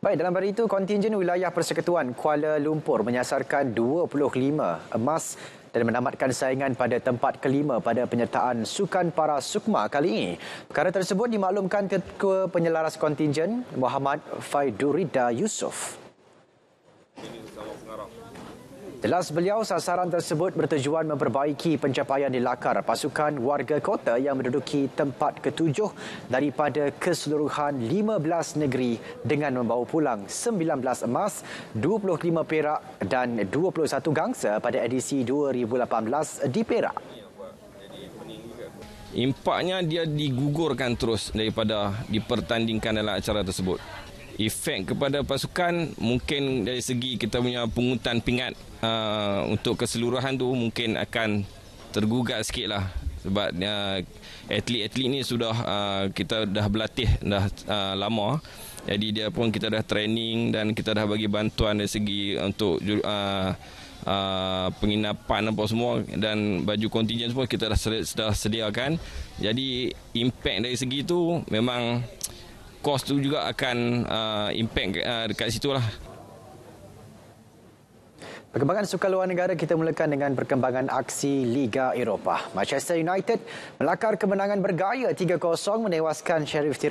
Baik, dalam hari itu, kontingen wilayah Persekutuan Kuala Lumpur menyasarkan 25 emas dan menamatkan saingan pada tempat kelima pada penyertaan Sukan Para Sukma kali ini. Perkara tersebut dimaklumkan Ketua Penyelaras Kontingen Muhammad Faiduridah Yusof. Jelas beliau sasaran tersebut bertujuan memperbaiki pencapaian di dilakar pasukan warga kota yang menduduki tempat ketujuh daripada keseluruhan 15 negeri dengan membawa pulang 19 emas, 25 perak dan 21 gangsa pada edisi 2018 di Perak. Impaknya dia digugurkan terus daripada dipertandingkan dalam acara tersebut efek kepada pasukan mungkin dari segi kita punya pungutan pingat uh, untuk keseluruhan tu mungkin akan tergugat sikit lah sebab uh, atlet-atlet ni sudah uh, kita dah berlatih dah uh, lama jadi dia pun kita dah training dan kita dah bagi bantuan dari segi untuk uh, uh, penginapan apa semua dan baju kontingen semua kita dah sedi- sudah sediakan jadi impact dari segi tu memang cost tu juga akan uh, impact uh, dekat situ lah. Perkembangan sukan luar negara kita mulakan dengan perkembangan aksi Liga Eropah. Manchester United melakar kemenangan bergaya 3-0 menewaskan Sheriff Tiraz.